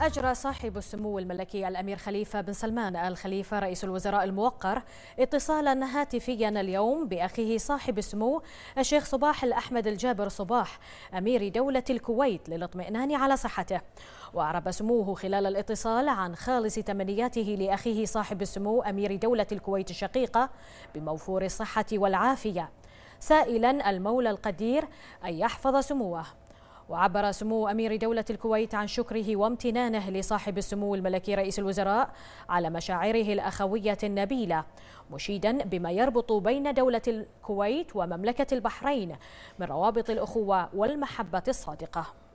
أجرى صاحب السمو الملكي الأمير خليفة بن سلمان آل خليفة رئيس الوزراء الموقر اتصالا هاتفيا اليوم بأخيه صاحب السمو الشيخ صباح الأحمد الجابر صباح أمير دولة الكويت للاطمئنان على صحته وأعرب سموه خلال الاتصال عن خالص تمنياته لأخيه صاحب السمو أمير دولة الكويت الشقيقة بموفور الصحة والعافية سائلا المولى القدير أن يحفظ سموه وعبر سمو أمير دولة الكويت عن شكره وامتنانه لصاحب السمو الملكي رئيس الوزراء على مشاعره الأخوية النبيلة مشيدا بما يربط بين دولة الكويت ومملكة البحرين من روابط الأخوة والمحبة الصادقة